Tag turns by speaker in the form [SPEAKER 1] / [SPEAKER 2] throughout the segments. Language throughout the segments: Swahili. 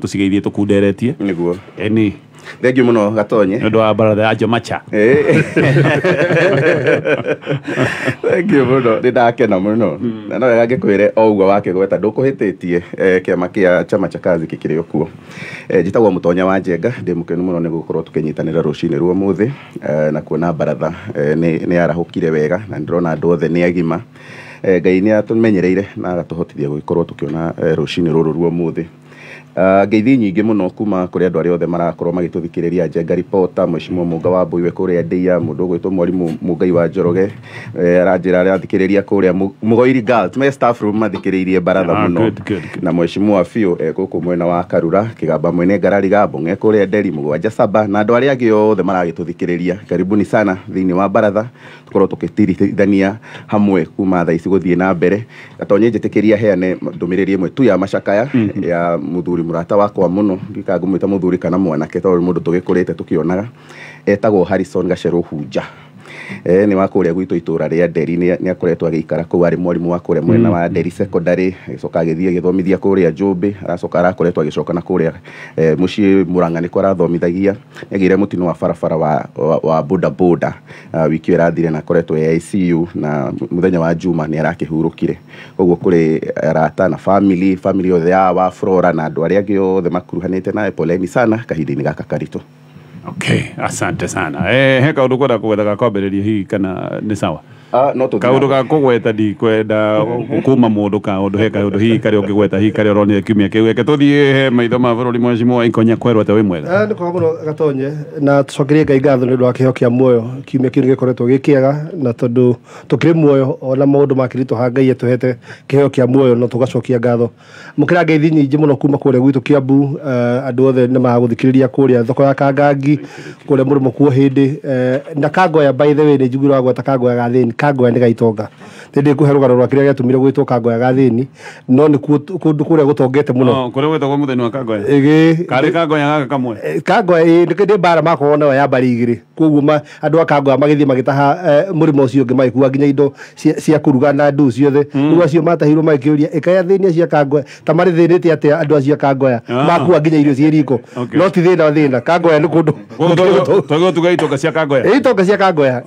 [SPEAKER 1] tå ciga ithiä tå kunderetie nä eni no gatonye nä wa baratha ya njomacha
[SPEAKER 2] thengiå må no nä ndakena må no hmm. na no wega ngä re o guo wake gweta ndå kå hä tä tie kä chama cha kazi kä rä o kuo njitagwo må wa njenga ndä må kenu må no nä gå korwo tå kä nyitanä ra rå cinä ruo må thä na kuona baratha nä arahå kire wega na nä ndärona andå othe nä agima ngai nä atå menyereire na agatå hotithia gwä korwo tå kä ona rå cinä rå rå ruo må thä uh, ngeithi nyingi muno kuma kuri andu arĩa othe marakorwo magĩtũthikĩrĩria jenga reporter mweshimwo mũnga wa mbũiwe kũrĩa ndĩia mũndũ ũgwĩtwo mwarimũ mũngai wa njoroge aranjĩra eh, arathikĩrĩria kuri mugoiri girl me staff room mathikĩrĩirie baratha ah, mũno na wa fio biũ egũkũ eh, mwena wa karura kigamba mwene ngarari gambong'e kũrĩa nderi mũgwanja jasaba na andu arĩa angĩ othe maragĩtũthikĩrĩria karibuni sana thini wa baratha kä tirithania hamwe kuma tha ici guthie na mbere gatonye njitikiria heane ä mwe tu ya macakaya mhm. ya må ya må murata wakwa muno ngika må thuri kana mwanake te tå tugikurite tukionaga etagwo harison gacerå Hunja eh ni wakuria gwito itura ria deri ni akoretwo giikara kuu ari mwarimu wa kuria mwena wa mm. deri secondary agicoka agithie githomithia kuria jumbi arasoka arakoretwo gicoka na kuria eh mucii muranga ni niko thomithagia egire mutino wa farafara wa wa boda boda ah, wiki irathire na akoretwo ya e ICU na muthenya wa juma ni arakihurukire koguo kuri arata na family family yo ya wa flora na andu aria the makuruhanite na poleni sana kahidi ni gaka karito
[SPEAKER 1] Okay, asante sana. Eh, heka ulikuwa na kuweza kakwambĩrĩria hihi kana nĩ sawa? kauduga ah, kugweta ndikwenda kuma mundu kaundu he kaundu hihi karia ungigweta hihi karia uronire kiumia kiu eke tuthie he maitho ma bururi mwacimu wa ikonya kwerwo ati wi mwega
[SPEAKER 3] ah, ni kwaga muno gatonye na tucokerie ngai ngatho ni undu wa kiheo kia muoyo kiumia kiu ni gikoretwo gi kiega na tondu tukiri muoyo ona maundu makirituha ngai atuhete kiheo kia muoyo na tugacokia ngatho mukira ngeithi nyingi muno kuma kuria gwitu kiambu eh, andu othe ni maguthikiria kuria thoko ya kangangi kuria murimo kuo hindi eh, na kangoya by the way ni njiguirwo gweta kangoya gathini kangoya nä gaitonga nä ndä kå he rå rwa kä rä a gä atå mire gwä two kangoya gathäni no nä kå ndå kå rä a gå tongete må no
[SPEAKER 1] kå rä a gwä tagwo må theni wa kangoya
[SPEAKER 3] karä kangoya gaka kamwe kangoya mbara makorwo nayo ya mbarä igä rä koguo andå a kangoya magä thiä magä taha må e, rä ma å cio å ngä magä nginya indo cia kå ruga na nduu ciothe mm. rä u acio matahirwo magä kä å ria ä kaä athä ni acio kangoya ta marä thä nä te atä andå acio kangoya ah. makua nginya irio ciä riko no ti thä na thä na kangoya nä kå ndå
[SPEAKER 1] twagä gå tuga itonga cia kangoya
[SPEAKER 3] itonga cia kangoya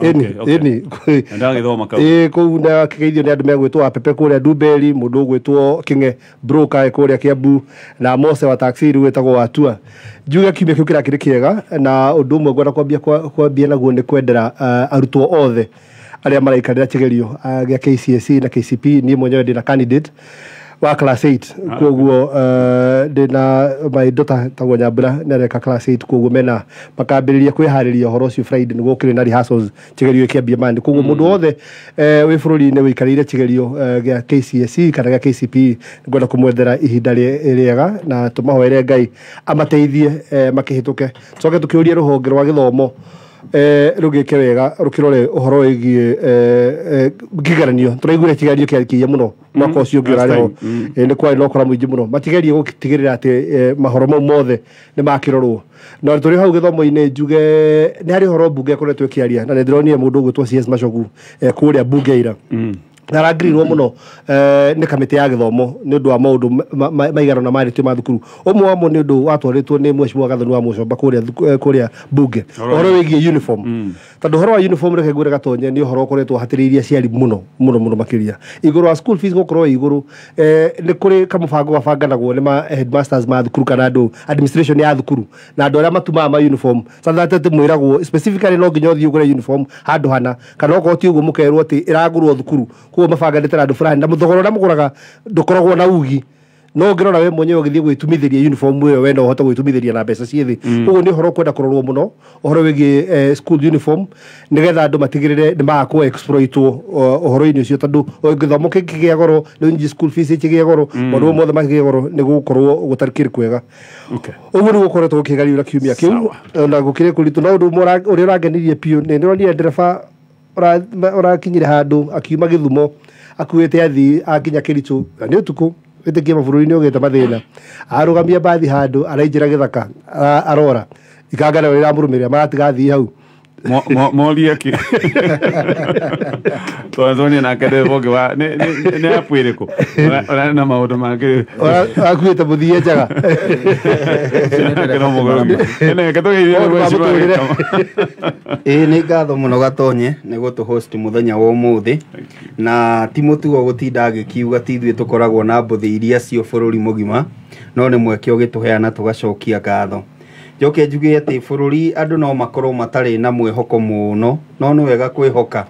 [SPEAKER 3] magagĩthoma kau ĩ kũu na kĩgeithio nĩ andũ megwĩtwo apepe kũrĩa nduberi mũndũ ũgwĩtwo kĩng'e broka kä kĩambu na mose wa gwä tagwo watua njuge kiumia rä kä ega na ndå å mwe kwambia kwambia naguo nä kwendera uh, arutwo othe arĩa maraikarĩra kĩgerio uh, gĩa KCSE na KCP niĩ mwenyewe ndĩ na candidate wa class 8 ah, koguo uh, eh, ndina my daughter tagwo nyambura nä areka class 8 koguo mena makambä rä ria kwä horo å friday nä kire na rehearsals chigerio kä ambia mani koguo må mm. ndå wothe eh, wä bå rå ri-inä wä ikarä ire kcsc eh, e kana gä a kcp nä e, ngwenda kå mwethera ihinda rĩega na tå mahoere ngai amateithie makihituke hä tå ke tå coke tå kä å rie Eh, rugike wega rukirore uhoro wigie eh, ngigaranio eh, turaiguire tigario kiarikirie muno mwaka ucio ungi urariho ni kwari na ukora muingi muno matigerie gutigirira ati mahoro mau mothe ni makirorwo na turi hau githomo-ini njuge ni hari uhoro mbunge koretwo ikiaria na ni ndironire mundu ugwitwo cs macogu kuria mbunge ira mm na aragirirwo muno eh, nä kamitä ya githomo nä å ndå wa maå ndå maigano na marä ma thukuru å mwe wamo nä å ndå two nä mwecimu wa gathoni wa må comba kå rä a eh, bunge å horo wä giä tondu horo wa uniform reke ngwire gatonye ni horo koretwo hatiriirie ciari muno muno muno makiria iguru wa school fees gukorwo iguru eh ni kuri kamubango gabanganagwo ni ma headmasters ma thukuru kana andu administration ya thukuru na andu aria matumaga ma uniform sasa tete mwiragwo specifically no nginya uthii ugure uniform handu hana kana okorwo ti uguo mukerwo ati iragurwo thukuru kuo mabanganite na andu fulani na muthogoro uria muguraga ndukoragwo na ugi no ngirora we mwenyewe ũgĩthiĩ gwĩtumithĩria uniform ĩyo we no ũhote gwĩtumithĩria na mbeca ciĩ thĩ mm. ũguo nĩ ũhoro kwenda kũrorwo mũno ũhoro wĩgiĩ eh, school uniform nĩgetha andũ matigĩrĩre nĩ maga kũ exploitwo ũhoro-inĩ ũcio tondũ gĩthomo kĩngĩgĩa goro nĩ school fees ĩkĩgĩa goro mm. maũndũ mothe makĩgĩa goro nĩ gũgũkorwo gũtarĩ kwega ũguo nĩ gũkoretwo gũkĩgariũra kiumia na kĩu ona gũkĩrĩ kũritũ no ũndũ ũrĩa ũrangenirie biũ nĩ ndĩronire ndereba ũrakinyire handũ akiuma gĩthumo akuĩte athiĩ akinya kĩritũ nĩ ũtukũ witikia mabururi-ini ugite mathina arugamia mbathi handu arainjira githaka arora ikangana iramurumirira maratigathii hau
[SPEAKER 1] moria kä twanzonia nake ndeboge wa nä apu ä rä kå na maå ndå mangä
[SPEAKER 3] akuä njaga
[SPEAKER 4] ä nä ngatho må no gatonye nä gå tå må thenya wa må thä na ti må tugo gå tinda agä kiuga tithuä tå koragwo na mbå thä iria cio bå rå ri må gima no nä mweke å gä tå heana tå gacokia ngatho njoke njuge atĩ bũrũri andũ no makorwo matarĩ na mwĩhoko mũno no nĩ wega kwĩhoka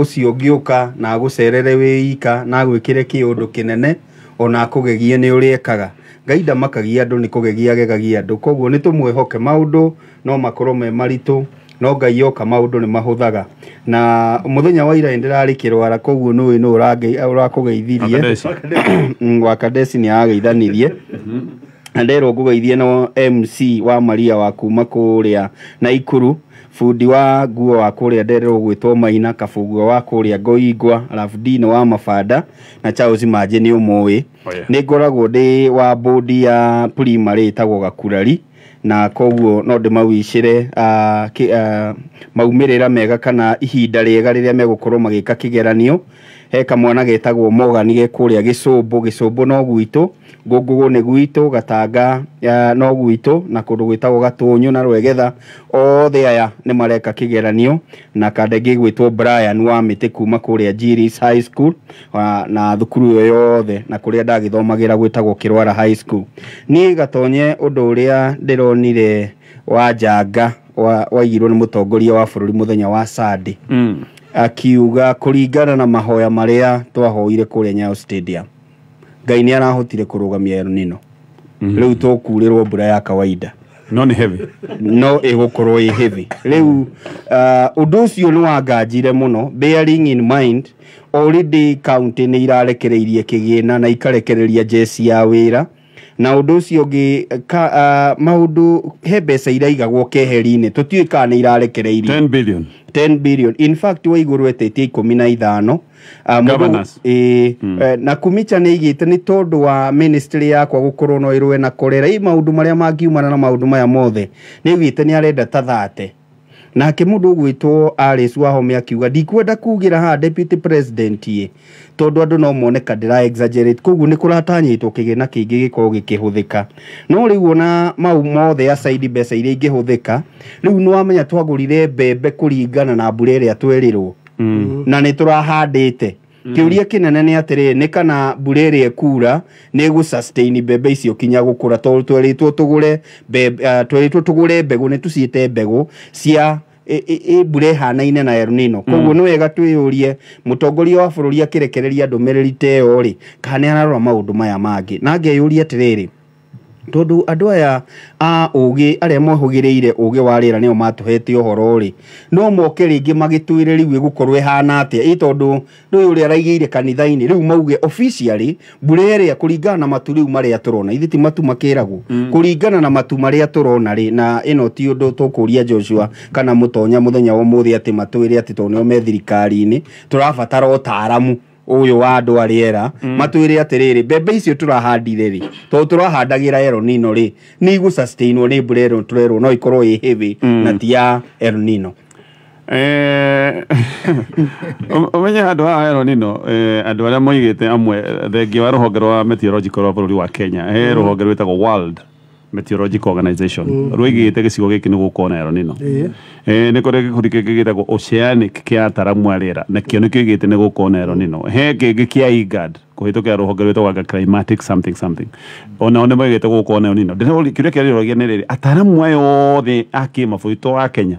[SPEAKER 4] ũcio ũngĩũka na agũcerere wĩ ika na agwĩkĩre kĩũndũ kĩnene ona akũgegie nĩ ũrĩa ekaga ngai ndamakagia andũ nĩ kũgegia agegagia andũ koguo nĩ tũmwĩhoke maũndũ no makorwo me maritũ no ngai oka maũndũ nĩ mahũthaga na mũthenya wa ira ndĩrarĩ kĩrwara koguo nũĩ nũ ũrakũgeithirie wa kadesi nĩ arageithanirie
[SPEAKER 3] mm-hmm
[SPEAKER 4] anderwo ngũgeithie no mc wa maria wa kuma kũrĩa na ikuru bundi wa nguo wa kũrĩa ndererwo gwĩtwo maina kabũguo wa kũrĩa ngoingwa rafdin wa mabanda na charles manje nĩ ũmũĩ oh yeah. ngoragwo ndĩ wa bodi ya primary ĩtagwo gakurari na koguo no ndĩmawicĩre uh, ah, uh, ah, maumĩrĩra mega kana ihinda rĩega rĩrĩa megũkorwo magĩka kigeranio he kamwana getagwo mogani gekuria gicumbu gicumbu no gwitu ngũngũgũ nĩ gwitũ gatanga no gwitũ na kundu gwĩtagwo gatunyu na rwegetha othe aya nĩ mareka kigeranio na kandenge gwĩtwo brian wa mĩtĩ kuma kũrĩa jiris high school na thukuru ĩyo yothe na kũrĩa ndagĩthomagĩra gwitagwo Kirwara high school ni gatonye ũndũ ũrĩa ndĩronire wa njanga waigirwo ni mutongoria wa bũrũri muthenya wa sande mm akiuga kuringana na mahoya maria twahoire kuria nyao Stadium Ngai nä arahotire kå rå nino mm -hmm. rä u tåkurä rwo mbura ya kawaida no ni heavy no ä gå korwo heavy rä u uh, å ndå å cio nä wanganjire må no bearing in mind already county nä irarekereirie kä gä na na ikarekereria jesi ya wä ra na å ndå å cio uh, maå ndå he mbeca iraigagwo keheri-inä tå tiå ä kana nä irarekereirie 10 billion in fact waiguru etetie ikumi na ithano ah, eh, hmm. eh, na kumicha nä igä nä tondå wa ministry yakwa gå korwo no ä rwe na korera i maå ndå marä a mangiumana na maå ndå maya mothe nä igä te nä arenda ta thate nake må ndå å gwätwo aris wahome akiuga ndikwenda kugä ra haha deputy president tondå andå no moneka ndä ra koguo nä kå two kä gä na kä ingä gä korwo gä kä hå thä ka no rä u ona mau mothe acaidi mbeca iria ingä hå thä ka rä u nä wamenya twagå rire mbembe kå ringana na mbura ä rä a twerä rwo mm. na nä tå rahandä te Mhm. kiuria kinene nä rä nä kana mbura ä rä a kura nä gå mbembe icio kinya gå kå ra twerä two tå gå re ah, two tå gå re mbegå nä tå te mbegå cia mbura hanaine na no mhm. koguo nä wega må tongoria wa mä rä ndũmĩrĩri ta yo rä kana nä ararora ndå maya mangĩ na rä rä tondu andu aya a ugi aria mwehugireire ugi wa rira nio matuhete uhoro ri no moke ringi magituiririwe gukorwe hana ati i tondu riu uri araigire kanitha-ini riu mauge officially mbura ya kuringana na matu riu maria turona ithiti ti matu makiragu mm. kuringana na matu maria turona ri na ino ti undu tukuria Joshua kana mutonya muthenya wo muthi ati matuire ati tondu nio me thirikari-ini turabatara utaramu uyu wa andu a riera matwire mm. atiriri mbembe icio turahandire ri to turahandagira ero Nino ri ni igu sustainwo ni mbura turero no ikoro i heavy mm. na tia ya El Nino eh, um, ũmenye handũ haha ero nino eh, andũ arĩa moigĩte
[SPEAKER 1] amwe thengia wa rũhonge rwa meteorological rwa bũrũri wa kenya eh rũhonge rwĩtagwo world meteorological organization mm. rwigite mm. gicigo giki ni gukona yaro nino yeah. eh ni kore gikuri kiki gitagwo oceanic kia ataramu a rera na kio nikio gite ni gukona yaro nino he kingi kia igad kuhitukira ruhonge rwitagwo ga climatic something something ona one magite gukona yaro nino ndire kiria kia riragia ni riri ataramu ayo othe a kimabũrũri to wa Kenya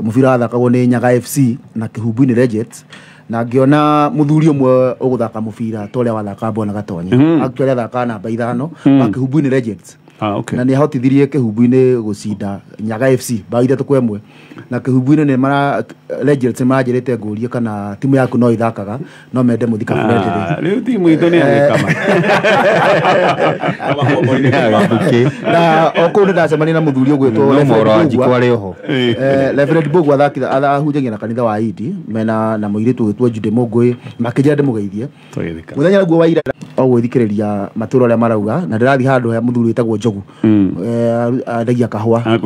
[SPEAKER 5] mubira wathakagwo nä nyaga fc na kä humbu-inä legends na ngäona må thuri å mwe å gå thaka må bira ta å rä a wathaka bona gatonye mhm. akä thaka rä a thakaga namba ithano akä mhm. legends Ah, okay. na nä ahotithirie kä humbu-inä gå cinda nyaga fc mbaå ithatå kwa ĩmwe na kä humbu-inä nä mara nä maranjä rä te ngå rie kana timu yaku no ithakaga no mende må thika rä u timå itå nä na o kå u nä ndacemania na må thuri å gwä two bogu ahunjagia na kanitha wa idi mena na må irä tu å gä two jude må ngå ä makä njä ra ndä må geithie må thenya naguo wa ira o gwä thikä rä ria matå ra å rä a marauga na ndä rathiä handå he må thuri wä tagwo njugu mm. eh, aragia kahua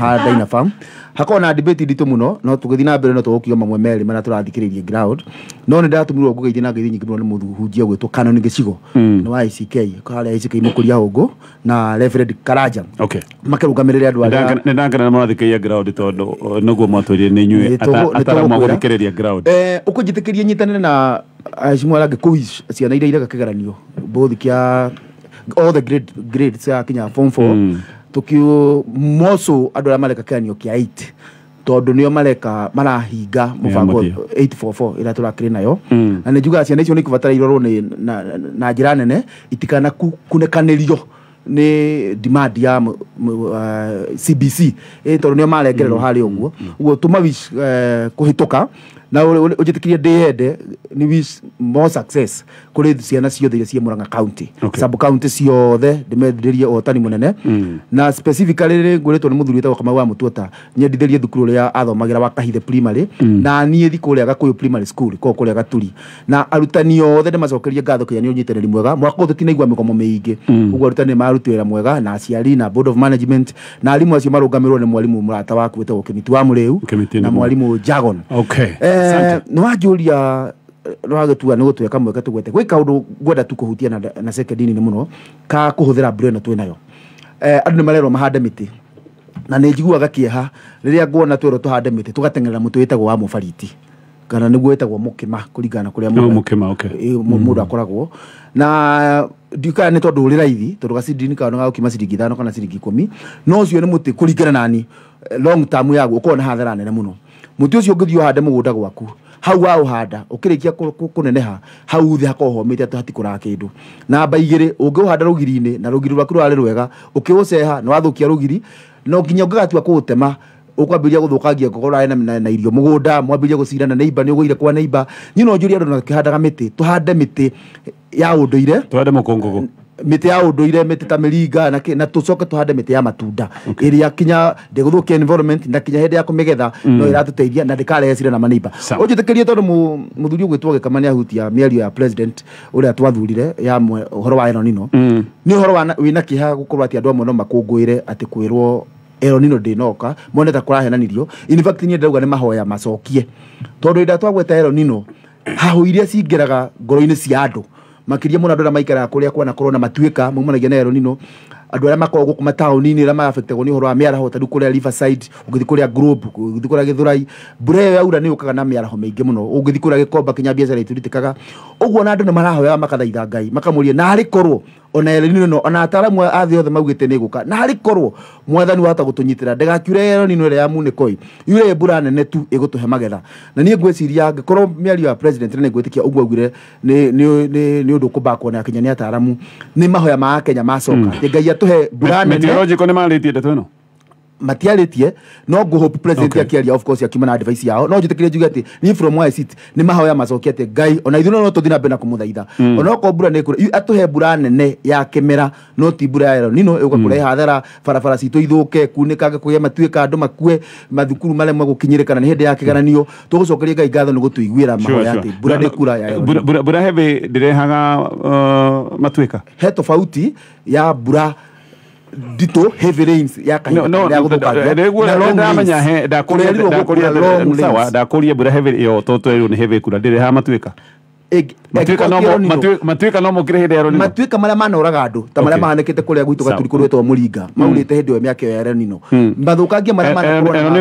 [SPEAKER 1] ndainafamu
[SPEAKER 5] hakorwo na debate nditu muno no tugithi na mbere no tugukiuga mamwe meri maria turathikiririe ground no ni ndatumirwo ngugeithia na ngeithi nyingi muno ni muhunjia gwitwo Canon Gicigo mm. ni wa ICK kala ICK mukuria ungu na Reverend Karanja okay makirugamirira andu aria
[SPEAKER 1] ni ndangana na murathikiriria ground tondu uh, niguo mwatwirie ni inyue atara maguthikiria ground
[SPEAKER 5] eh ukunjitikiria nyitanire na acimu uh, aria ciana iria irega kigeranio both kia all the grade grade sa uh, kinya form 4 mm. tukiu moso andå arä a marekakäanio kä a tondå nä o mareka marahinga må bango 844 ä rä a tå rakä rä nayo mm. na nä njugaga ciana icio nä ikåbatara irorwo na njä ra nene itikana kunekanä rio nä demand ya uh, cbc tondå nä o marengererwo mm. harä å guo mm. guo tå ma uh, kå hä tå ka na ujitikirie ndiyende ni wish more success kuri ciana ciothe iria cie muranga county okay. sub county ciothe ndimethiririe ũhotani munene mm. na specifically rĩ ngwĩrĩtwo nĩ mũthuri wĩtagwo kamau wa mũtuota nyendithĩrie thukuru ũrĩa athomagira wa kahithe primary mm. na niĩ thi kũrĩa gakũyũ primary school ko kũrĩa gaturi na arutani othe ndĩmacokerie ngatho kĩrĩa nĩ ũnyitanĩri mwega mwaka ũyũ tũtinaigua mĩgomo mĩingĩ mm. ũguo arutani nĩ maruti wĩra mwega na aciari na board of management na arimũ acio marũgamĩrĩrwo nĩ mwarimũ mũrata waku wĩtagwo kĩmiti wa mũrĩu na mwarimũ jagon okay. eh, nä eh, wanjå ria eh, rwagätua nä gå twä kamweke tå gwete gwä kaå ngwenda tu kå hutia na, na sekendini må no ka kå hå thä ra mbura ä no twä nayo eh, andå nä marerwo mahande mä tä na nä njiguaga kieha rä rä a nguona twä tå hande mä tä tå gatengerera må tå wä tagwo wa må bariti kana nä guo wä tagwo må kä ma kå ringana kå rä a må ndå akoragwo na ndiukaga nä tondå rä raithi tondå gaciringi kao nä gagåkima ciringi ithano kana ciringi ikå mi no å cio nä må tä kå ringana nani long term yaguo å korwo nä hathara nene må no muti ucio ngithio hande mugunda gwaku hau wa uhanda ukirikia kuneneha hau thi hakohomete atu hatikura kindu na baigire unge uhanda rugirini na rugiri rwaku rwari rwega ukiuceha ni wathukia rugiri no nginya ungigatua kuutema ukwambiria guthukagia ngoko rai na, na irio mugunda mwambiria gucirana neiba ni ugire kwa neiba nyä njuri njå ri andå nakä handaga mä tä tå hande mä tä ya å tuhande ire mete ya unduire mete ta miringa na na tucoke tuhande mete ya matunda okay. iria kinya ndiguthukia environment na kinya hinde ya kumigetha mm. no iratuteithia na ndikarehe na maniba unjitikirie tondu muthuri ugwitwo gikama ni ahutia mierio ya president uria twathurire ya uhoro wa eronino mm. ni uhoro wina kiha gukorwo ati andu amwe no makungwire ati kwirwo eronino noka mone ta kurahenanirio in fact niĩ ndauga nĩ mahoya macokie tondũ ĩnda twagweta eronino hahũ iria cingĩraga ngoro-inĩ cia andũ makiria må no andå arä a maikaraga kå rä a kwana korwo matuä maumanagia na elonino andå arä a makoragwo gå kå mataåni-inä rä a maabektegwo nä horo wa mä araho tarä u kå rä a å ngä thiä kå rä a å kå rä a rai mbura ä yo yaura nä yå kaga na mä araho mä ingä må no å thiä kå rä a gä komba kinya biacara itå ritikaga å na andå nä marahoyaga makathaitha ngai makamå na narä korwo ona elenino no ona ataramu a athi othe maugite ni guka na harĩ korwo mwathani wahota gũtũnyitĩra no elenino ĩrĩa ya koi yure mbura nene tu ĩgũtũhe magetha na niĩ ngwĩciria angĩkorwo mĩario ya president nĩ ni ni ni, nĩ ũndũ kũmbakwo na akinya nĩ ataramu nĩ mahoya ma Kenya macoka hmm. ngai atũhe mbura nene ni marĩtie ndeto matiaritie no ngå president akiaria of course akiuma na advice yao no njä tä kä rie njuge atä ni from why sit nä mahoya macokia atä ngai ona ithu no tå thiä na mbere na kå må thaitha hmm. onokorwo mbura nä kå atå he mbura nene ya kä mera no ti mbura ya nino ä gå kå rehe hmm. hathara barabara citå ithå ke kunä kange kå gä matuä ka andå makue mathukuru maremwe gå kinyä rä kana nä hä ndä ya kä gananio tå gå cokeria ngai ngatho nä gå tå iguä ra mahoya atä mbura nä kura ya
[SPEAKER 1] mbura hebä ndä rehaga uh, matuä ka he tofauti ya mbura
[SPEAKER 5] nditå ya kahindaindakå
[SPEAKER 1] rie mbura ä to ndä matuä
[SPEAKER 5] ka matuika no mokire hä ndä matuika marä a manoraga andå ta marä a mahanäkä te kå rä a gwitå gaturi kå rwätwo må ringa maurä te hä ndä ä yo mä aka ä yo ya renino mathåkangia marä a nä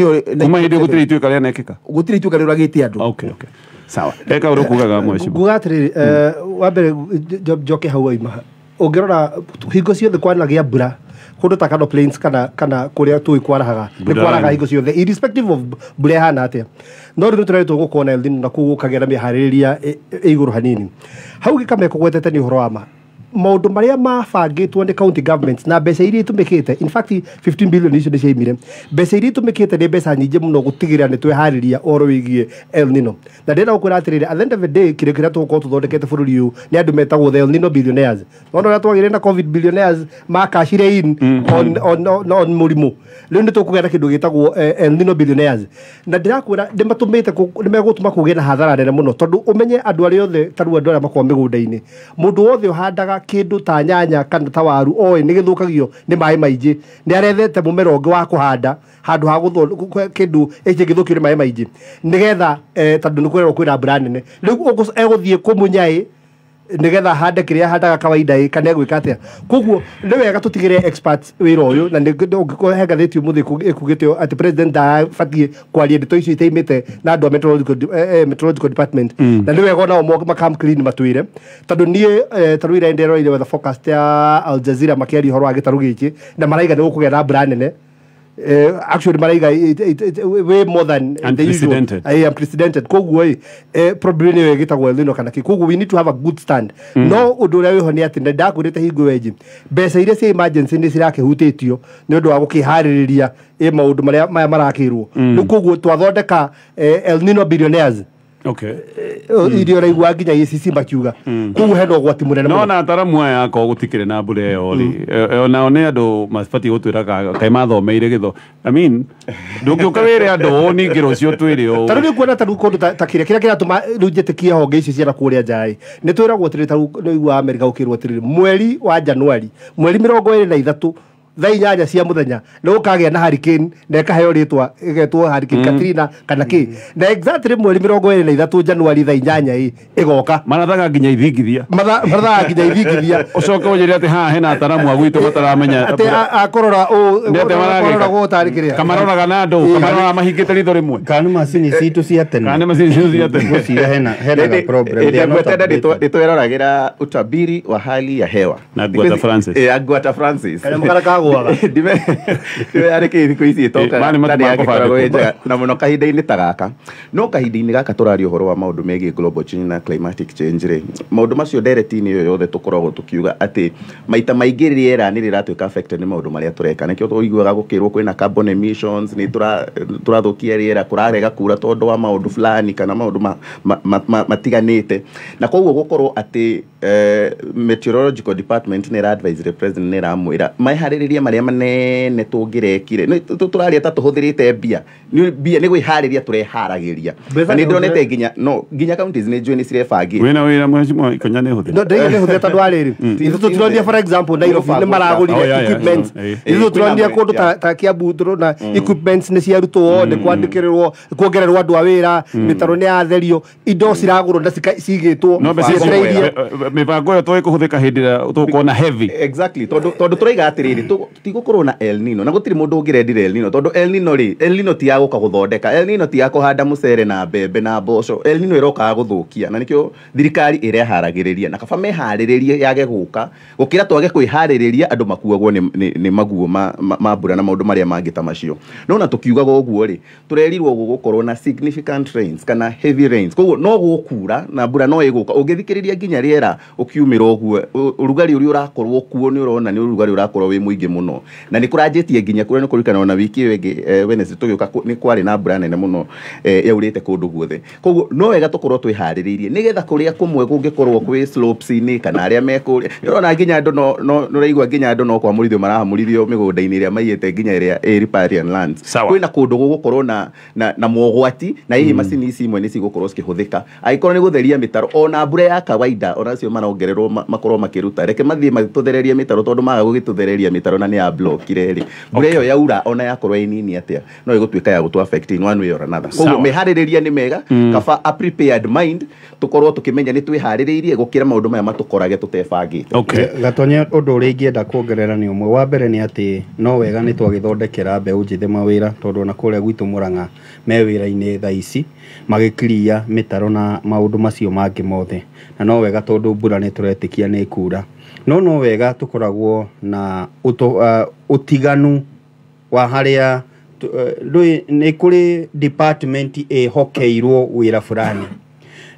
[SPEAKER 5] yo gå tirä ituä ka rä anekä ka gå tirä ituä ka rä ragä te
[SPEAKER 1] andå sawa eka kugaga nguga
[SPEAKER 3] atä rä rä wa mbere njoke hau aima å ngä rora hingo ciothe kwanagä a mbura kundu ta kano plains kana kana kuria tui kwarahaga ni kwaraga hingo ciothe irrespective of mbura ihana atia no rä tå gå kona na kå gå kagä ra mä harä rä ria ä igå rå hanini hau gä kamekå gwetete nä å horo wa maundu maria mabangitwo ni county governments na mbeca iria itumikite in fact 15 billion icio niciaimire mbeca iria itumikite ni mbeca nyingi muno gutigirira ni twehariria oro wigie el nino na ndina gukwira atiriri at the end of the day kiria kiria tugukorwo tuthondekete bururi uyu ni andu metagwo the el nino billionaires ona uria twagire na covid billionaires makashire in mhm. on, on, on, on murimu riu ni tukugera kindu gitagwo eh, el nino billionaires na ndirakwira ndimatumite nimegutuma kugie na hathara nene muno tondu umenye andu aria othe taru andu aria makorwo migunda-ini mundu wothe uhandaga kindu ta nyanya kana ta waru oĩ ni gĩthũkagio nĩ maĩ maingĩ nĩ arethete mumero ngi wa kuhanda handu ha kĩndũ ĩkĩ gĩthũkio nĩ getha maingĩ tandu eh, ni nĩ kwĩrerwo brand mbura nene rĩu eguthie kũmũnyai nigetha hande kiria handaga kawaida i kana atä atia koguo nä wega tutigire experts å uyu na ungikorwo he gatheti umuthi ikugite ati president ndabatie kwaria to icio te na andå a eh, eh, department mm. na nä wega nao makam clean matwire tondu nie eh, taru ira nderoire weather forecast ya Al Jazeera makiaria uhoro wa gä kä na maraiga ni gukugia na mbura nene Uh, actually malaika it, it, it, way more than uh, the usual uh, unprecedented eh, koguo uh, probably ni wä thä no kana kä we need to have a good stand mm. no å ndå honi rä a wä ho nä atä ndakwä rä te hingo wenji mbeca iria cia emergency nä cirakä hutä tio nä å ndå wa gå kä harä rä ria maå ndå maya marakä rwo mm. rä u koguo el nino billionaires Eh, oh, irio raigua nginya gĩcici makiuga mm. mm. koguo hena ũgwati mũnene no
[SPEAKER 1] na mwa ya akorwo gũtikĩrĩ na mbura ĩyo rĩ mm. eh, eh, nao nĩ andũ mabatiĩ gũtwĩra kaĩ mathomeire gĩtho ndũngĩũka wĩre andũ ũũ ningĩ rũcio twĩre ũũ tarĩu
[SPEAKER 3] nĩ kuona tarĩu kũndũ ta kĩrĩa kĩrĩa kĩratũma rĩu njĩtĩkie honge ici ciana kũrĩa njaĩ nĩ twĩragwo tĩrĩ tarĩu rĩu wa amerika gũkĩrwo tĩrĩ mweri wa januari mweri mĩrongo ĩrĩ na ithatũ tha inyanya cia muthenya ni gukagea na hurricane na ikaheo ritwa igetwo hurricane mm. Katrina kana ki na exactly mweri mirongo iri na ithatu Januari tha inyanya i igoka
[SPEAKER 1] marathaga nginya ithingithia marathaga nginya ithingithia ucoke unjire ati haha hena ataramu a gwitu mataramenya ati
[SPEAKER 3] akorora u
[SPEAKER 1] akorora
[SPEAKER 2] gutarikiria kamaroraga na andu kamarora
[SPEAKER 4] mahingite ritho rimwe kana macini citu cia tene kana macini citu cia tene gucira hena hena problem ndetenda
[SPEAKER 2] nitweroragĩra utabiri wa hali ya hewa na Guata Francis Guata Francis ndĩraguaga arĩ kĩ thikũ ici ĩtokakoragwo eh, ĩ njega na kahinda-inĩ ta gaka no kahinda-inĩ gaka tũraria ũhoro wa maũndũ megiĩ global na climatic change rĩ macio ndereti-inĩ ĩyo yothe tũkoragwo tũkiuga atĩ maita maingĩ rĩera nĩ rĩratuĩka affected nĩ maũndũ marĩa tũreka nĩkĩo tũiguaga gũkĩrwo kwĩna carbon emissions nĩ tũrathũkia rĩera kũrarega kura tondũ wa maũndũ fulani kana maũndũ ma, ma, ma, na koguo gũkorwo atĩ uh, meteorological department nĩ ĩra advisire president nĩ merirĩria marĩa manene tũngĩrekire tũraria ta tũhũthĩrĩte mbia mbia nĩ gwĩharĩria tũreharagĩria na nĩ ndĩronete nginya no nginya counties nĩ njũĩ nĩ cirebangĩte wĩna
[SPEAKER 1] wĩra mweci mwa ikonya nĩ hũthĩre no ndĩrĩa nĩ hũthĩre tondũ wa rĩrĩ
[SPEAKER 5] mm.
[SPEAKER 3] ithu tũtironire for example Nairobi nĩ maragũrire equipments ithu tũtironire kũndũ ta Kiambu tũrona mm. equipments nĩ ciarutwo nĩ mm. kwandĩkĩrĩrwo kuongererwo andũ a wĩra mĩtaro nĩ yatherio indo ciragũrwo na cigĩtwo
[SPEAKER 2] mĩbango ĩyo tũĩ kũhũthĩka hĩndĩ ĩrĩa na heavy exactly tondũ tũroiga atĩrĩrĩ tũtigũkorwo na El Nino na gũtirĩ mũndũ ũngĩrendire El Nino tondu El Nino ri El Nino ti ya guthondeka El Nino ti ya kũhanda mũcere na bebe na boso El Nino iroka guthukia na nĩkĩo thirikari ĩreharagĩrĩria na kaba meharĩrĩrie yage guka gukira twage kwĩharĩrĩria andu makuagwo nĩ maguo ma, ma, ma mbura na maũndũ maria mangita macio no na tũkiugaga ũguo ri turerirwo gũgũkorwo na significant rains kana heavy rains koguo no gukura na bura no iguka ungithikiriria nginya riera ukiumira ũguo urugari uri urakorwo kuo ni urona ni urugari urakorwo wĩ mũingĩ muno na ni kå nginya kå rä a nä ona wiki wengi ngä wenese tå gä å na mbura nene muno no eh, yaurä te kå ndå guothe koguo no wega tå korwo twä harä rä irie nä getha kå rä a kå mwe kå ngä korwo kana aria mekuri mekå rona nginya andå no no raigua nginya andå no kwa murithio maraha murithio mä gå nda-inä ä rä a maiyäte nginya ä rä a kwä na kå ndå gå gå na mogwati na hihi mm. macini ici imwe ni cigå korwo cikä hå thä ka angä korwo nä ona mbura ya kawaida onacio marongererwo makorwo makä ruta reke mathie matå mitaro tondu maga gå mitaro ona nä ablokire rä mbura ä yo yaura ona yakorwo inini atä a no ä gå tuä ka ya gå one way or another koguo mä harä rä ria nä mega mm. kaba a prepared mind tå korwo tå kä menya nä twä harä rä irie gå kä ra maå ndå maya matå korage tå tebangä te
[SPEAKER 4] gatonye å ndå å rä ingä kuongerera nä å mwe wa mbere nä atä no wega nä twagä thondekera mbeå njä thä mawä ra tondå ona kå rä a gwitå må ranga me wä ra-inä tha ici magä kiria mä taro na maå ndå macio mangä mothe na no wega tondå mbura nä tå kia nä kura no no wega tukoragwo na utiganu uh, wa haria rä nä kå rä hokeirwo ĩhokeirwo wĩra fulani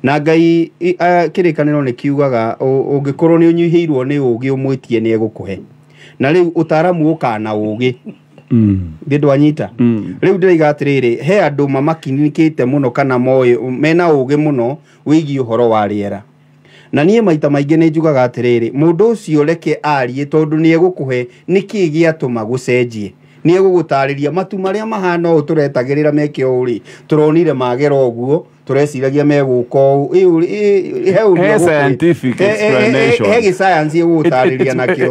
[SPEAKER 4] na ngai uh, kĩrĩkanĩro ni kiugaga ũngĩkorwo ni ũnyihĩirwo ni ugi umwitie ni egukuhe na rĩu ũtaaramu ugi Mm. ngä ndwanyita mm. rä u ndĩraiga atĩrĩrĩ he andũ mamakinikĩte muno kana moyo mena ũgĩ muno wigi uhoro wa riera na niä maita maingä nä njugaga atä rä rä må ndå å cio reke ariä tondå nä egå kå he nä kä gä atå ma gå cenjie nä egå gå tarä ria matu marä a mahana å tå retagä rä ra meke å rä tå ronire magera å guo tå reciragia megå ka å he gä ä gå gå tarä ria nakä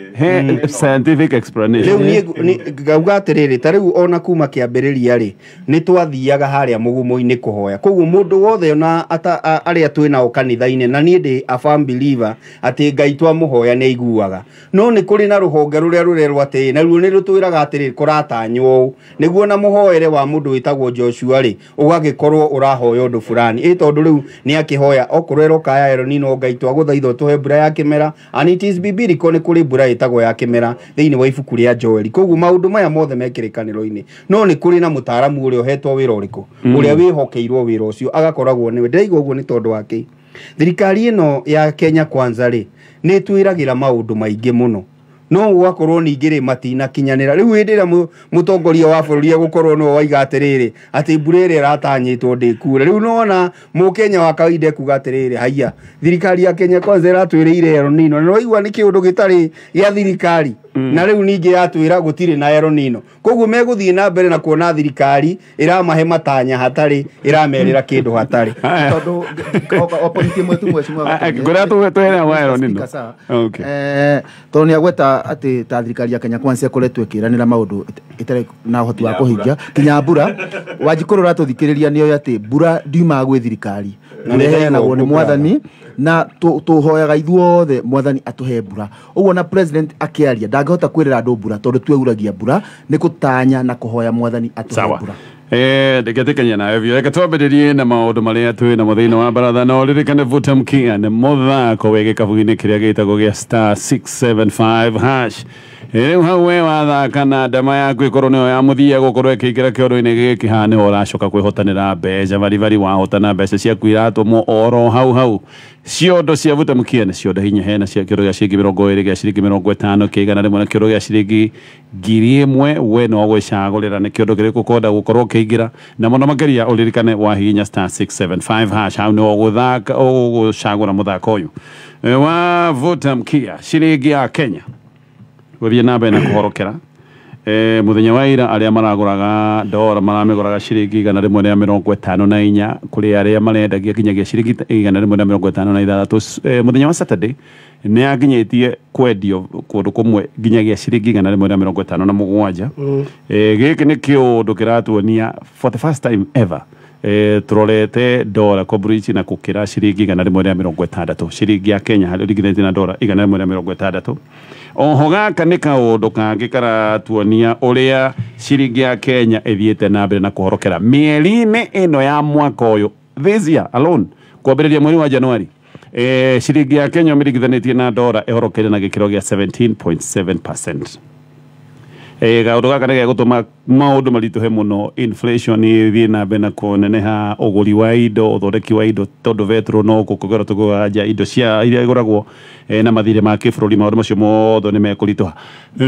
[SPEAKER 1] o he mm. eh, scientific explanation rĩu
[SPEAKER 4] niĩ ngauga atĩrĩrĩ ta rĩu ona kuma kĩambĩrĩria rĩ nĩ twathiaga harĩa mũgumo-inĩ kũhoya koguo mũndũ wothe ona arĩa twĩ nao kanitha-inĩ na niĩ ndĩ a firm believer atĩ ngai twamũhoya nĩ aiguaga no nĩ kũrĩ na rũhonge rũrĩa rũrerwo atĩ naruo nĩ rũtwĩraga atĩrĩ kũratanywo ũũ nĩguo na mũhoere wa mũndũ wĩtagwo Joshua rĩ ũgagĩkorwo ũrahoya ũndũ fulani ĩ tondũ rĩu nĩ akĩhoya okorwo erokaya eroni no ngai twagũthaitha ũtũhe mbura ya kĩmera and it is biblical nĩ kũrĩ mbura ĩta ĩtagwo ya kĩmera thĩinĩ wa ibuku rĩa joeli koguo maũndũ maya mothe mekĩrĩkanĩro-inĩ no nĩ kũrĩ na mũtaaramu ũrĩa ũhetwo wĩra ũrĩkũ mm. ũrĩa wĩhokeirwo wĩra ũcio agakoragwo nĩwe ndĩraiga ũguo nĩ tondũ wake thirikari ĩno ya kenya kwanza rĩ nĩ ĩtwĩragĩra maũndũ maingĩ mũno no ugakorwo ningä rä matinakinyanä ra rä u hä ndä ä rä a må wa bå rå ri egåkorwo nä waiga atä rä rä atä mbura ä rä a ratanyä two ndä kure rä u nona må kenya wa kawaida kuga atä rä rä haiya thirikari ya kenya kwanza ä ratwä rä ire eronino na waigua nä kä å ndå gä tarä gä a thirikari Mm. na riu ra gå tirä na ero koguo meguthie na mbere na kuona thirikari ĩramahe matanya hatari iramerira kindu hatari tondu opportunity imwe tu mweshimwa
[SPEAKER 5] ngoria tu tuhere wa ero nino ä kä ranä ra agweta ndå ta thirikari ya Kenya kwanza koretwe kiranira maundu itare na uhoti wa ratå kinya mbura ria nä niyo atä mbura ndiuma gwä thirikari ndirehagwo nä mwathani na tå hoyaga ithuothe mwathani atå mbura å na president akä aria ndangä hota kwä rä ra andå mbura tondå tweuragia mbura nä kå tanya na kå hoya mwathani atå mbura
[SPEAKER 1] Eh, ndegetikania navyo reke twambĩrĩrie na maũndũ marĩa twĩ namo thĩinĩ wa baratha na ririkane vuta mkia nĩ mũthako wĩ gĩkabu-inĩ kĩrĩa gĩtagwo gĩa star 675 hash eh, rĩu hau we wathaka na ndama yaku ĩkorwo nĩyo ya mũthia gũkorwo ĩkĩingĩra kĩoro-inĩ gĩkĩ haha nĩho ũracoka kwĩhotanĩra mbeca varivari wahotana mbeca ciaku iratũmwo oro hau hau ciondo cia vuta mukiene ciondo hinya hena cia kiro gia ciringi mirongo iri gia ciringi mirongo itano kä igana rä mwe na kä ondo gä a ciringi we no gwä cagå rä ra nä kä ondo kä rä kå kwenda gå korwo kä ingä ra na må no makäria å ririkane wahihinya hau nä wogå gå cagå ra må thako å yå ee, wa vuta mkia ciringi ya kenya gå thiä na mbere na eh muthenya wa ira aria maraguraga dola maramiguraga ciringi igana rimwe rĩa mĩrongo ĩtano na inya kũrĩ arĩa marendagia kinyagia ciringi igana rimwe rĩa mĩrongo ĩtano na ithathatũ eh, muthenya wa saturday nĩ akinyĩtie kwendio kũndũ kũmwe nginyagia ciringi igana rĩmwe rĩa mĩrongo ĩtano na mũgwanja mm. eh, gĩkĩ nĩ kĩũndũ kĩratuonia for the first time ever e, eh, turorete dola kwa Burici na kukira ciringi igana rimwe rĩa mĩrongo ĩtandatũ ciringi ya Kenya harĩ ũringithanĩtie na dola igana rĩmwe rĩa mĩrongo ĩtandatũ oho gaka nĩ kaũndũ kangĩ karatuonia ũrĩa ciringi ya Kenya ĩthiĩte na mbere na kũhorokera mĩeri-inĩ ĩno ya mwaka ũyũ this year alone kwambĩrĩria mweri wa Januari e, eh, ciringi ya Kenya ũmĩringithanĩtie na dola ĩhorokere na gĩkĩro gĩa 17.7 percent eh gaka nä gutuma maudu ndå maritå he må no thiä na mbere na kuneneha å gå ri wa indo å wa indo tondå vetro no gå kå gera tå gå nja indo cia iria igå ragwo na mathirä ma kä bå rå ri maå ndå macio mothe nä mekå ritå ha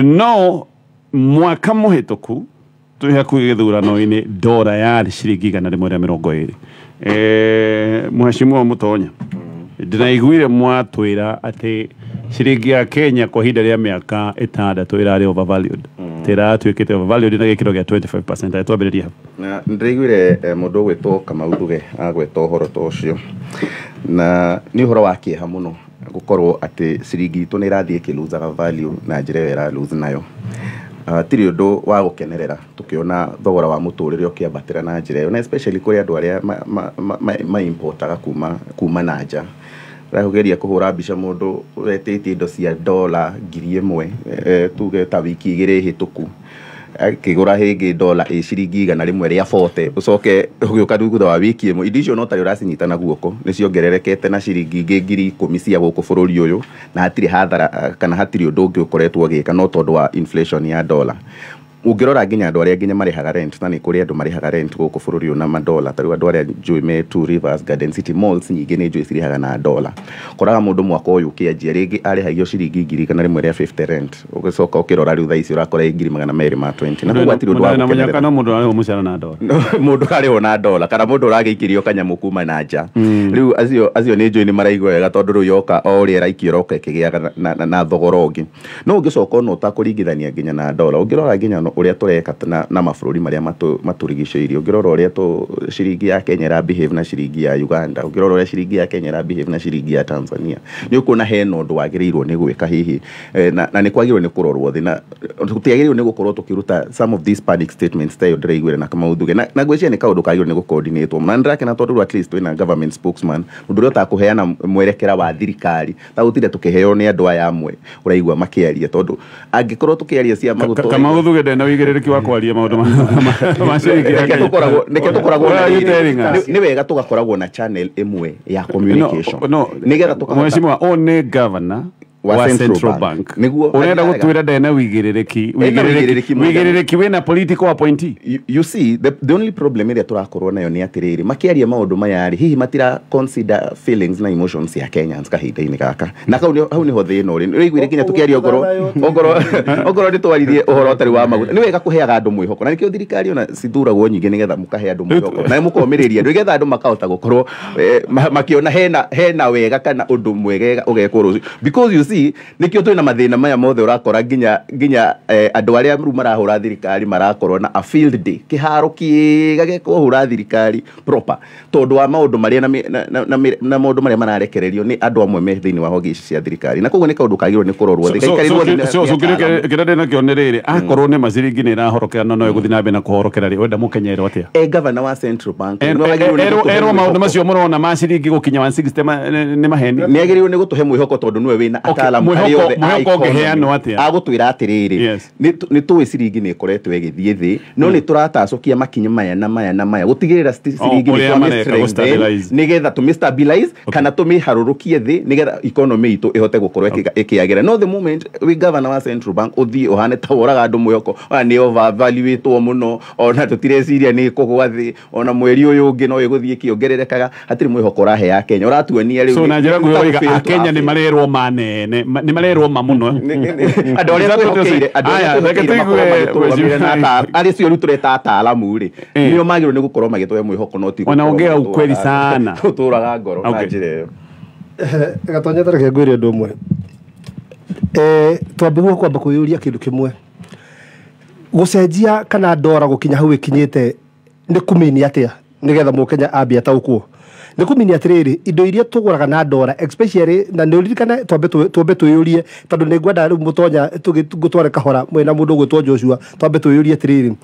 [SPEAKER 1] no mwaka må hä tå ku twä hakuä gä thurano-inä ndora yarä ciringi igana rä mwe rä a mä rongo ä rä mheshimiwa må tonya mm ciringi ya Kenya kwa ihinda rĩa mĩaka ĩtandatũ ĩrarĩ overvalued mm. tiratuikite overvalued na gä a 25% atwambiriria hapo
[SPEAKER 2] na ndiraiguire eh, mundu gwitwo gwä two kamauthuge uhoro ta ucio na ni horo wa no gå korwo atä ciringi itu ni irathie kä value na njira iyo iralose nayo Uh, ah, tiri ndå wa kä ona thogora wa re å kä ambatä ra na especially kuri andu aria maimportaga ma, ma, ma, ma, ma kuma kuma na nja geria kuhura mbica mundu wetitie indo cia dola ngiri imwe mwe tuge ta wiki igiri hituku akigura hingi dola e ciringi igana rimwe ria bote ucoke ugiuka riu thutha wa wiki imwe indo icio no tari uracinyita na guoko ni ciongererekete na ciringi ingĩ ngiri ikũmi cia gũkũ bũrũri ũyũ na hatiri hathara kana hatiri ũndũ ũngĩ ũkoretwo ũgĩka no tondũ wa inflation ya dola ungirora nginya andu aria a nginya marehaga rent na ni kuri andu andå marehaga rent gå kå una madola tarä andu aria arä me two rivers garden city malls nyingä nä njå cirehaga na dola koraga mundu ndå mwaka å yå kä anjia rä ngä arehagio ciringi ngiri kana rimwe mwe 50 rent å ukirora coka å urakora ngiri magana meri ma 20 na koguo atirä å ndå må ndå arä hwo må na dola mundu ari arä dola kana mundu ndå å ragä ikä kuma na nja hmm. rä azio azio ni njå ni maraigua wega tondå rä u yoka o rä era ikä roka kigiaga na thogoro ngi no å no ta ona å nginya na dola ungirora ngä rora nginya uria tureka na, na mabũrũri maria maturigicĩirie uria to shiringi ya Kenya ra behave na shiringi ya Uganda ũngĩrora uria shiringi ya Kenya ra behave na shiringi ya Tanzania ni nĩ he no ndu wagirirwo ni gweka hihi e, na, na nĩ kwagĩrĩirwo nĩ kũrorwo thĩ na tũtiagĩrĩirwo ni gukorwo tukiruta some of these public statements tayo ĩyo ndĩraiguire na kama uduge na, na ni nĩ kaũndũ kagĩrĩirwo nĩ gũcoordinatwo na ndĩrakena tondũ rĩu at least twĩna government spokesman mũndũ ũrĩa ũtaka kũheana mwerekera wa thirikari ta utire tũkĩheo ni andũ aya amwe uraigwa makiaria tondu angikorwo tukiaria cia maguto kama
[SPEAKER 1] uduge ndena wĩigĩrĩrĩki wa kwaria maũndũ maciringinĩkĩo tũkoragwo nĩ
[SPEAKER 2] wega tũgakoragwo na channel ĩmwe ya communication nĩgetha tũkamwecimwa ũyũ nĩ governor wa, central, central bank, bank. niguo urenda gutwira
[SPEAKER 1] ndena wigirereki wigirereki wigirereki
[SPEAKER 2] wina political appointee you, you see the, the only problem iria turakorwo nayo ni atiriri makiaria maundu maya ri hihi matira consider feelings na emotions ya Kenyans kahinda-inĩ gaka na kau hau no ri ri gwire kinya tukiaria ogoro ogoro ogoro ni twaririe uhoro tari wa maguta ni wega kuheaga andu mwihoko na nĩkĩo thirikari ona cithuragwo nyingĩ nĩgetha mukahe andu mwihoko na mũkomĩrĩria ndu nĩgetha andu makahota gukorwo eh, makiona hena hena wega kana undu mwegega ugekorwo because you see ici nikio twina mathina maya mothe urakora nginya nginya eh, andu aria rä marahå thirikari marakorwo na a field day kiharo kiega gekwohå thirikari proper tondu wa maundu maria na, na, na, maundu maria mararekererio ni andu amwe me thini wa hogi cia thirikari na koguo ni kaundu kagirwo ni kurorwo thä gaikarä so so kire
[SPEAKER 1] kire nakio nä rä rä akorwo nä maziri nä ĩrahorokera na noä gå thiä na be na kuhorokera ri wenda mukenyere kenya
[SPEAKER 2] e eh, governor wa central bank ero maundu ndå
[SPEAKER 1] macio må rona ma ciringi gå kinya nä maheni ni agä ni
[SPEAKER 2] gutuhe nä tondu tå he we wä na ataalamu arĩ othe agũtwĩra atĩrĩrĩ nĩ tũĩ ciringi nĩ ĩkoretwo ĩgĩthiĩ thĩ no nĩ mm. tũratacokia makinya maya na maya na maya gũtigĩrĩra oh, ciringi nĩgetha tũmĩ kana tũmĩharũrũkie thĩ getha ikonomĩ itũ ĩhote gũkorwo ĩkĩagĩra no the moment wĩ gavana wa central bank ũthiĩ ũhane ta woraga andũ mwĩhoko ona nĩ overvaluĩtwo mũno ona tũtireciria nĩ ĩkũgwa thĩ ona mweri ũyũ ũngĩ no ĩgũthiĩ ĩkĩongererekaga hatirĩ mwĩhoko ũrahe akenya ũratuonia rĩu so na njĩra nguo akenya nĩ marerwo manene nä marerwo ma må no andå arä a twä cio rä tå reta ataaramu rä nä o magä rwo nä gå korwo magä twe mwä hoko no tigona å ngä ukweri sana tå tå raga ngoro na njä ra ä yo
[SPEAKER 3] eh, gatonya tareke ngwä re å ndå å mwe eh, twambe guo kwamba kwä yå ria kä ndå kä mwe gå cenjia kana ndora gå kinya hau ä kinyä te nä kumini atä a nä getha må kenya ambia taå kuo nä kå minia atä rä indo iria tå raga na ndora especially na nä å ririkane twambe twä yå rie tondå nä ngwenda rä u må tonya ngå tware kahora mwena må ndå å gwä two joshua twambe twä yå rie atä rä rä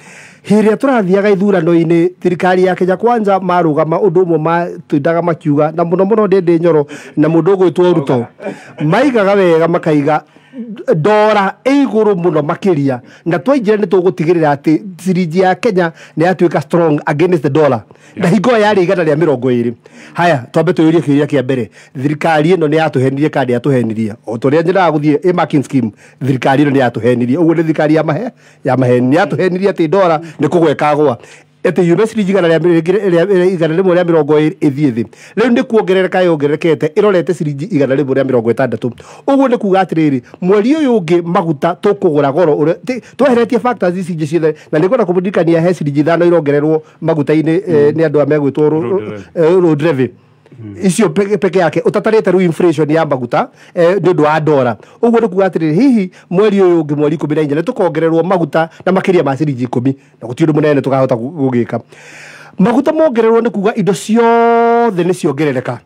[SPEAKER 3] hä rä a tå rathiaga ithurano-inä thirikari ya kenya kwanja marå gama å ndå å mwe matindaga makiuga na må no må no ndä ndä nyoro na må ndå å gwä two ruto maigaga wega makaiga ndora ä muno rå må no makä ria na twaingä ra nä tå gå tigä rä ra atä cirinji ya kenya nä yatuä ka na the dollar yarä igana rä a mä rongo ä rä haya twambe tå yå rie kä ria kä mbere thirikari ä no nä yatå henirie kana yatå henirie o tå rä a njä raga gå thiä thirikari ä no nä yatå henirie å guo nä thirikari ya mahe ya maheni nä yatå henirie atä ndora nä kå gwa ati university igana rĩa igana rĩmwe rĩa mĩrongo ĩthiĩ thĩ rĩu nĩ kuongerereka yongererekete ĩrorete ciringi igana rĩmwe rĩa mĩrongo ĩtandatũ ũguo nĩ kuga atĩrĩrĩ mweri ũyũ ũngĩ maguta tũkũgũra goro ũrĩa tweheretie factors ici ingĩ ciothe na nĩ ngwenda kũririkania he ciringi ithano irongererwo maguta-inĩ eh, hmm. nĩ andũ a megwĩtwo road levy Mm. icio peke yake utatarite rä inflation ya maguta eh, å ndå wa ndora å guo kuga atä hihi mweri uyu yå mweri ikå na inya nä tå maguta na makiria ma ciringi ikå na gå tiå ndå må nene maguta mongererwo ni kuga indo ciothe nä ciongerereka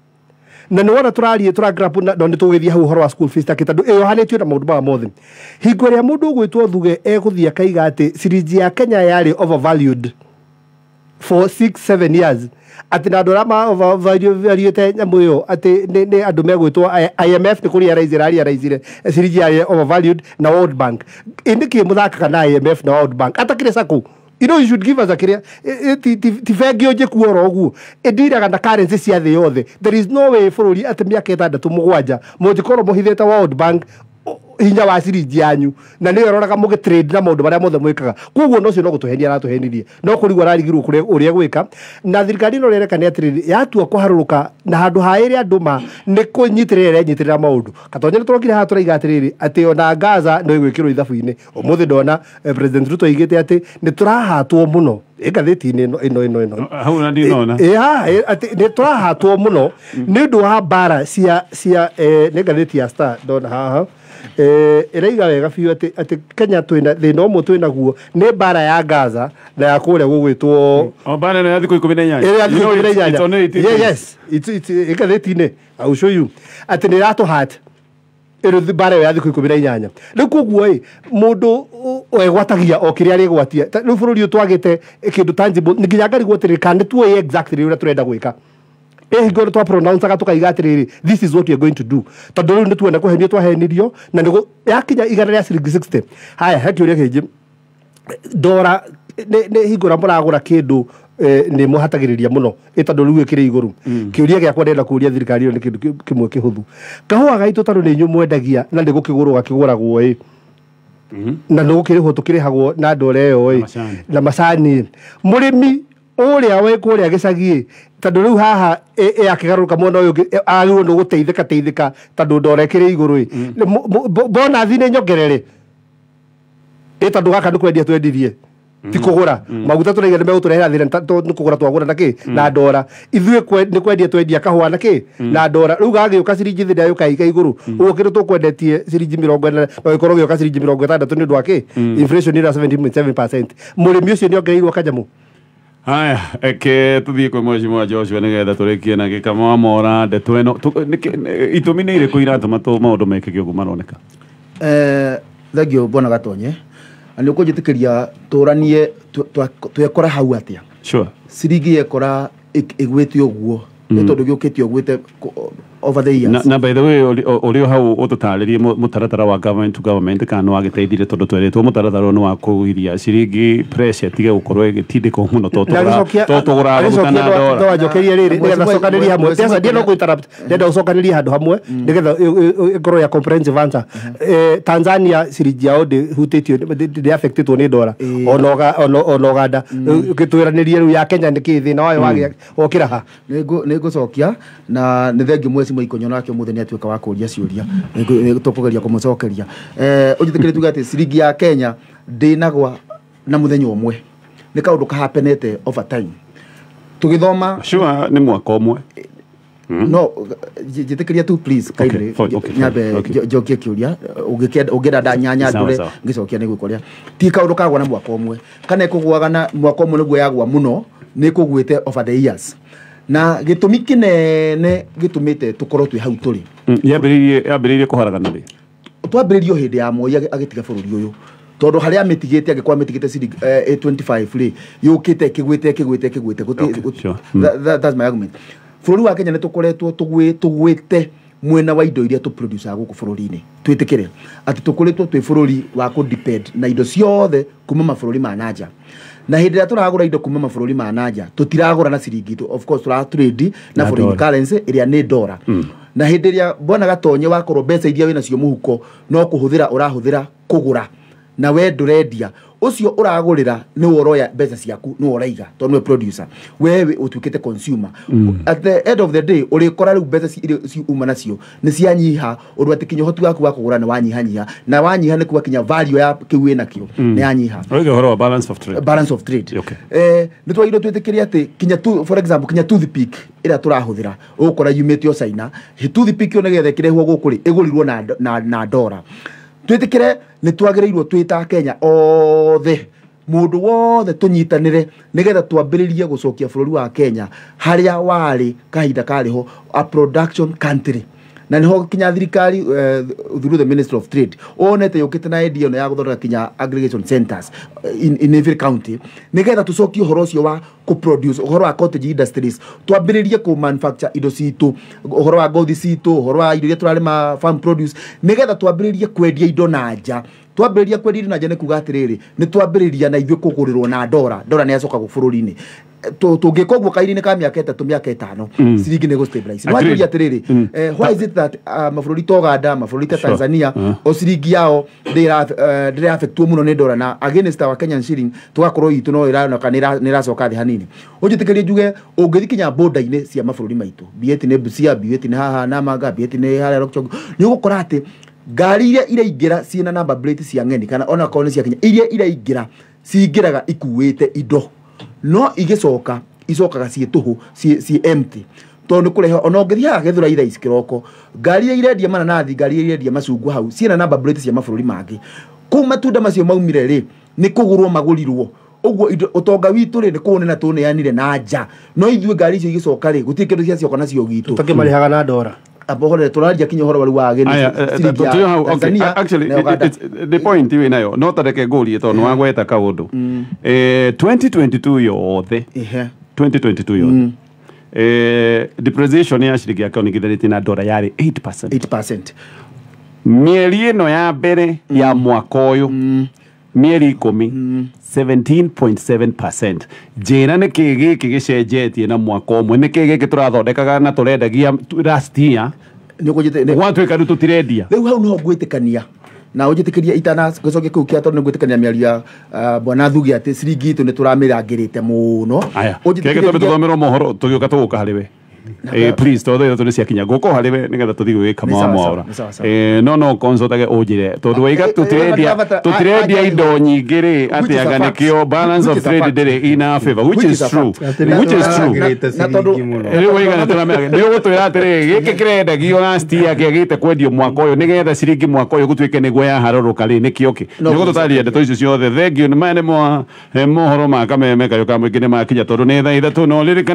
[SPEAKER 3] na nä wona tå rarie tå rangrapu na nä tå gä thiä hau horo wa school fees takä tondå ä yohanä tio na maå ndå maya mothe hingo ä rä a må ndå å gwä two thuge egå thiä akaiga atä ciringi ya kenya yarä overvalued for six seven years atä na andå arä a variäte nyamå ä yo atä nä andå two imf nä kå rä araizire arä araizire ciringi ya overvalued na world bank ä nä kä må thakaga na imf na world bank atakä rä cakå you know you should give us a kiria ti bengi unje kuora uguo indiraga na currency cia thĩ yothe there is no way bururi atĩ mĩaka ĩtandatũ world bank hinya wa ciringi yanyu na nä yo roraga må gä trade na maå ndå marä a mothe mwä kaga koguo no cio no gå tå henia aratå henirie no kå rigwo ararigirwo å rä a gwä ka na thirikari no rereka nä atä rä yatua kå harå rå ka na handå ha ä rä andå ma nä kå nyitä rä rä renyitä rä ra maå ndå katonya nä tå rokire haha tå raiga atä rä rä atä ona gaza no ä gwä kä rwo ithabu-inä å må thä ndona eh, president ruto aigä te atä nä tå rahatwo må no ä ngathäti-inä ä no ä no ä no nä tå rahatwo må no nä å ndå wa mbara cia cia eh, nä ngathäti ya star ndona haha Eh, ĩraiga wega biũ atĩ thä Kenya å thĩna twä naguo nä mbara ya Gaza na ya rä gũgwĩtwo
[SPEAKER 1] mbara ĩno ya thikũ ikũmi
[SPEAKER 3] na inyanya ĩrĩa thikũ ikũmi na inyanya yes ĩgathĩti-inĩ I will show you atĩ nĩ ĩratũhata ĩrĩ mbara ĩyo ya thikũ ikũmi na inyanya rĩu koguo ĩ mũndũ egwatagia o kĩrĩa arĩgwatia ri bũrũri ũyũ twagĩte eh, kĩndũ tangible nginya ngarigwo atĩrĩ kana nĩtuoĩ exactly ũrĩa tũrenda gwĩka ihingo nä twapronouncaga tå kaiga atiriri this is what are going to do tondå rä u nä tuona kå henio twahenirio na nä yakinya igana rä a ciringi 60 haya hekä å ria dora ingä ndora nä hingo ra må ragå kä ndå nä må hatagä rä iguru må no akwa ndenda kå thirikari ni kindu kimwe kihuthu kä mwe kä hå thu kahåa gaitå mwendagia na nä gå kä gå rwo gakä gå ragwo mm-hmm. na nä gå kä hagwo na ndora ä yo ä na macani murimi uria we kuria gicagi tondu riu haha e akigaruruka mwena uyu agirwo ni guteithika teithika tondu ndorekire iguru mm. bonathi ni nyongerere ä tondå gaka nä kwendia twendirie mm. ti kå gå ra mm. maguta tå raiga nä megå tå rehera thä nä kå gå ra twagå ra na kä na ndora ithuä nä kwendia twendia kahåa na kä na ndora rä u gagä å ka ciringi thä ndä yåkaika igå rå å kä rä tå kwendetie ciringi mä rongo na gä korwo gä oka ciringi mä rongo ä tandatå nä å ndå wa kä må rä mi å cio nä ongereirwo kanyamå
[SPEAKER 1] haya eke thiä kwä mwenjimå wa joshua nä getha tå rä kie na gä kama wa mora ndeto ä no itå mi nä irä kå iratå matå maå ndå mekä gä å guo maroneka
[SPEAKER 5] eh, thengio bwana gatonye nä å kå njä tä kä ria tå ranie twekora hau atä a ciringä yekora ä gwä te å guo nä mm. tondå gä å kä te å gwä te over the years na, na
[SPEAKER 1] by the way uri o hau ututaririe mutaratara wa government to government kana wa giteithire tondu tweretwo mutaratara ni wa kugiria ciringi pressure tige gukorwo igitindiko muno totogura gutana dola no wajokerie riri nigetha cokanĩria hamwe ndesa ndie no
[SPEAKER 3] interrupt ndenda ucokanĩrie mm. handu hamwe mm. nigetha ikorwo ya comprehensive answer mm-hmm. eh, Tanzania ciringi yao ndihutĩtio ndĩ affectedwo nĩ dola ona Uganda mm. gĩtwĩranĩrie rĩu ya Kenya nĩ kĩ thĩna wayo
[SPEAKER 5] wokĩra ha nĩ ngũcokia na nĩ thengi mweci maikonyo nake muthi ni atuika wa kuria ciuria tukugeria kumucokeria unjitikirie eh, tuga ati ciringi ya Kenya ndinagwa na muthenya umwe ni kaundu kahapenete over time tugithoma sure ni mwaka umwe Mm -hmm. no njitikiria tu please kindly okay, okay, nyambe okay. njokie kiuria ungenda ndanyanya ndure ngicokia ni gwikoria ti kaundu kagwa na mwaka umwe kana ikugwaga na mwaka umwe niguo yagwa muno ni kugwite over the years na mä te tå korwo twä hau tũrĩ
[SPEAKER 1] mm, yambĩrĩirie
[SPEAKER 5] twambä rä rĩ hä ndä ya moi ri å yå tondå harä a mä tigä agä tigä te rä yå kä te kä gwä te kä gwä te kä gwä te bå rå ri wa kenya nä tå koretwo tå gwä te mwena wa indo iria tå gå kå bå rå ri-inä twä tä kä re atä tå two twä bå rå ri wa kå na indo ciothe kuma mabå rå ri ma nanja na hä ndä ä rä a tå ragå ra indo kuma mabå rå ma nanja tå tiragå ra na ciringi of course tå trade na foreign currency ä rä a nä na hä ndä ä rä a bwana gatonye wakorwo mbeca iria wä nacio må huko no kå hå thä ra å rahå thä ra kå gå ra na we ndå rendia ucio uragurira ni woroya mbeca ciaku ni woraiga to we producer we we utuikite consumer mm. at the end of the day urikora riu mbeca ciuma nacio ni cianyiha undu ati kinya uhotu waku wa kugura ni wanyihanyiha na wanyiha ni kuwa kinya value ya kiu winakio kio mm. ni yanyiha oge
[SPEAKER 1] horo balance of trade balance of trade okay.
[SPEAKER 5] eh ni twagirwo twitikirie ati kinya tu for example kinya toothpick ira turahuthira ukora yumite o China toothpick yo nigethe kirehwo guku ri igurirwo na na, na dora twitikire nĩ twagĩrĩirwo twĩ ta kenya othe mundu wothe tunyitanire nigetha twambĩrĩrie gucokia bururi wa Kenya haria warĩ kahinda karĩ ho a production country na niho kinya thirikari uh, through the minister of trade onete yukite na idea no ya guthora kinya aggregation centers eh, in, in every county nigetha tucokie uhoro ucio wa ku produce uhoro wa cottage industries twambiririe ku manufacture indo citu uhoro wa ngothi citu uhoro wa indo iria turarima farm produce nigetha twambiririe kwendia indo na nja twambiriria kwendia indo na nja ni kuga atiriri ni twambiriria na ithuĩ kũgũrĩrwo na ndora ndora nä acoka gå bũrũri-inä tungikogwo kairi-inä ka mä aka ätatå mä aka ätano ciringi nä gå nä atä rä mabũrũri ta uganda mabũrũri ta tanzania uh-huh. o ciringi yao ndä rafektuo uh, må no nä ndora na wa kenyan shilling tågakorwo itå no ĩranoka nä ĩracoka thä hanini å njä tä kä rie njuge å ngä thi kinya mbånda-inä cia mabũrũri maitå bieti nä busia bieti nä haha namaga bieti nä harä rokchongo nä å gå kora atä ngari iria iraingä ciĩna namba cia ng'eni kana onakorwo nä cia kinya iria iraingä ra cingä raga ikuä te indo no igicoka icokaga ciä tå hå ciä empty tondå kå rehe ona å ngä thiaga gethå ra ithaici kä roko ngari iria irendia mananathi ngari irendia macungwa hau na namba cia mabå rå ri mangä kå u matunda macio maumire rä nä kå gå rwo magå rirwo å utonga witå rä nä kå nena tå neanire na nja no ithuä ngari icio igä coka rä gå tiä kä ndå ciacioka nacio gitå haga na ndora abohorere turaria kinya eh, eh,
[SPEAKER 1] nayo no 2022 mm. eh, yothe 2022 mm. yothe eh, depreciation ya ciringi ya kaunigithanĩtie na ndora yarä 8 eri ä no ya mbere ya mm. mwaka å yå mĩeri ikũmi 17.7 njĩra nĩ kĩ gĩkĩ gĩcenjetie na mwaka ũmwe nĩ kĩ gĩkĩ tũrathondekaga na tũrendagia last year
[SPEAKER 5] gwatuĩka rĩu tũtirendia rĩu hau no ngwĩtĩkania na unjitikiria itana gicoke kiu kia tondu ngwitikania ya uh, bwana thugi ati ciringi itu ni turamirangirite muno kege tondu tuthomerwo
[SPEAKER 1] mohoro tugiuka tuguka hari we eh, please tothe tå rä ciakinya gå ko harä we nä getha tå thiä gwä kama wa mwaora no no konsotage å njä re tondå waiga tå tirendia indo nyingä rä atä aga nä kä o ndä rä ina rä waiga nä tå ramä nä å gå twä ra atä rä gä kä kä rendagio na citiake gä te kwendio mwaka å yå nä getha ciringi mwaka å yå gå tuä ke nä guo yaharorå ka rä nä kä okä nä gå tå taria ndeto icio ciothe thengio nä maya nä mohoro ma kameme kayå ka må ingä nä makinya tondå nä tha ithatå no rä rä kane